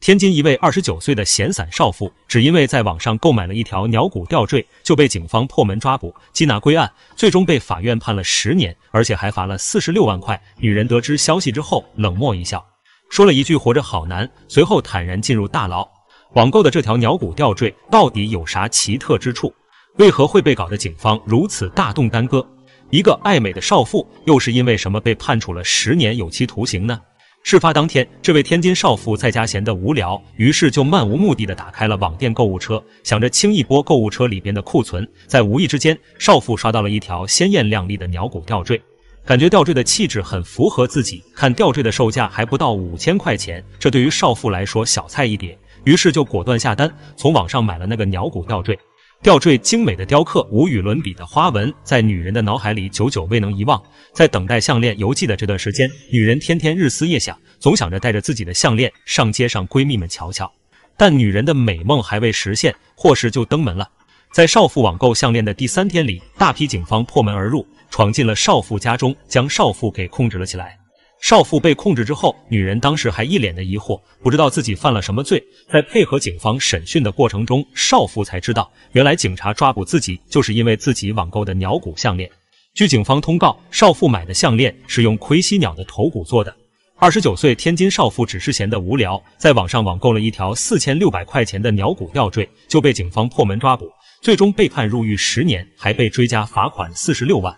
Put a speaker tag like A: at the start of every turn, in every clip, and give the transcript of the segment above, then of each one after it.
A: 天津一位二十九岁的闲散少妇，只因为在网上购买了一条鸟骨吊坠，就被警方破门抓捕、缉拿归案，最终被法院判了十年，而且还罚了四十六万块。女人得知消息之后，冷漠一笑，说了一句“活着好难”，随后坦然进入大牢。网购的这条鸟骨吊坠到底有啥奇特之处？为何会被搞得警方如此大动干戈？一个爱美的少妇，又是因为什么被判处了十年有期徒刑呢？事发当天，这位天津少妇在家闲得无聊，于是就漫无目的的打开了网店购物车，想着清一波购物车里边的库存。在无意之间，少妇刷到了一条鲜艳亮丽的鸟骨吊坠，感觉吊坠的气质很符合自己。看吊坠的售价还不到五千块钱，这对于少妇来说小菜一碟，于是就果断下单，从网上买了那个鸟骨吊坠。吊坠精美的雕刻，无与伦比的花纹，在女人的脑海里久久未能遗忘。在等待项链邮寄的这段时间，女人天天日思夜想，总想着带着自己的项链上街上闺蜜们瞧瞧。但女人的美梦还未实现，或是就登门了。在少妇网购项链的第三天里，大批警方破门而入，闯进了少妇家中，将少妇给控制了起来。少妇被控制之后，女人当时还一脸的疑惑，不知道自己犯了什么罪。在配合警方审讯的过程中，少妇才知道，原来警察抓捕自己就是因为自己网购的鸟骨项链。据警方通告，少妇买的项链是用魁西鸟的头骨做的。二十九岁天津少妇只是闲得无聊，在网上网购了一条四千六百块钱的鸟骨吊坠，就被警方破门抓捕，最终被判入狱十年，还被追加罚款四十六万。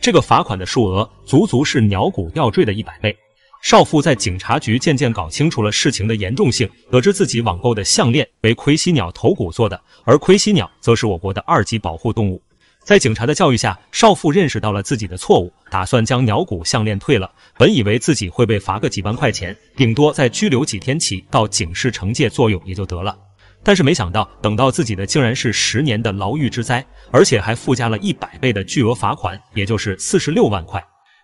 A: 这个罚款的数额足足是鸟骨吊坠的一百倍。少妇在警察局渐渐搞清楚了事情的严重性，得知自己网购的项链为盔犀鸟头骨做的，而盔犀鸟则是我国的二级保护动物。在警察的教育下，少妇认识到了自己的错误，打算将鸟骨项链退了。本以为自己会被罚个几万块钱，顶多再拘留几天起到警示惩戒作用也就得了。但是没想到，等到自己的竟然是十年的牢狱之灾，而且还附加了一百倍的巨额罚款，也就是四十六万块。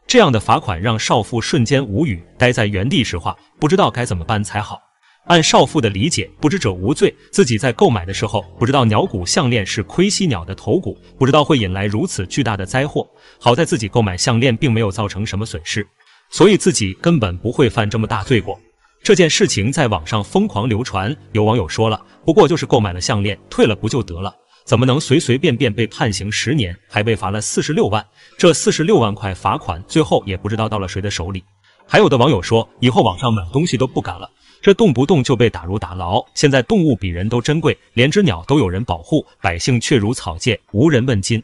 A: 这样的罚款让少妇瞬间无语，呆在原地石化，不知道该怎么办才好。按少妇的理解，不知者无罪，自己在购买的时候不知道鸟骨项链是盔犀鸟的头骨，不知道会引来如此巨大的灾祸。好在自己购买项链并没有造成什么损失，所以自己根本不会犯这么大罪过。这件事情在网上疯狂流传，有网友说了，不过就是购买了项链，退了不就得了？怎么能随随便便被判刑十年，还被罚了四十六万？这四十六万块罚款，最后也不知道到了谁的手里。还有的网友说，以后网上买东西都不敢了，这动不动就被打入大牢。现在动物比人都珍贵，连只鸟都有人保护，百姓却如草芥，无人问津。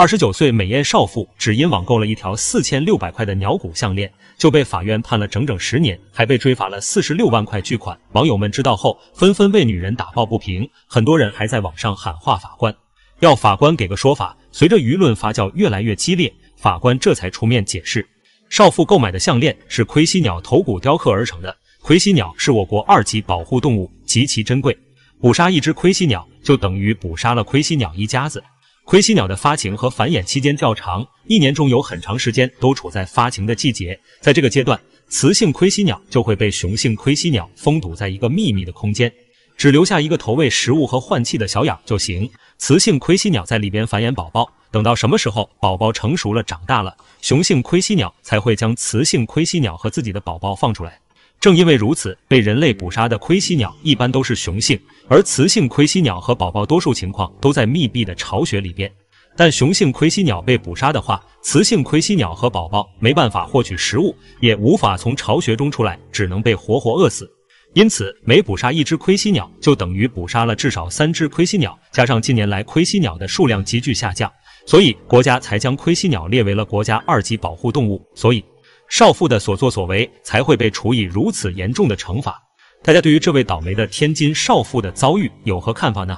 A: 二十九岁美艳少妇，只因网购了一条四千六百块的鸟骨项链，就被法院判了整整十年，还被追罚了四十六万块巨款。网友们知道后，纷纷为女人打抱不平，很多人还在网上喊话法官，要法官给个说法。随着舆论发酵越来越激烈，法官这才出面解释，少妇购买的项链是盔犀鸟头骨雕刻而成的，盔犀鸟是我国二级保护动物，极其珍贵，捕杀一只盔犀鸟就等于捕杀了盔犀鸟一家子。盔犀鸟的发情和繁衍期间较长，一年中有很长时间都处在发情的季节。在这个阶段，雌性盔犀鸟就会被雄性盔犀鸟封堵在一个秘密的空间，只留下一个投喂食物和换气的小眼就行。雌性盔犀鸟在里边繁衍宝宝，等到什么时候宝宝成熟了、长大了，雄性盔犀鸟才会将雌性盔犀鸟和自己的宝宝放出来。正因为如此，被人类捕杀的盔犀鸟一般都是雄性。而雌性盔犀鸟和宝宝多数情况都在密闭的巢穴里边，但雄性盔犀鸟被捕杀的话，雌性盔犀鸟和宝宝没办法获取食物，也无法从巢穴中出来，只能被活活饿死。因此，每捕杀一只盔犀鸟，就等于捕杀了至少三只盔犀鸟。加上近年来盔犀鸟的数量急剧下降，所以国家才将盔犀鸟列为了国家二级保护动物。所以，少妇的所作所为才会被处以如此严重的惩罚。大家对于这位倒霉的天津少妇的遭遇有何看法呢？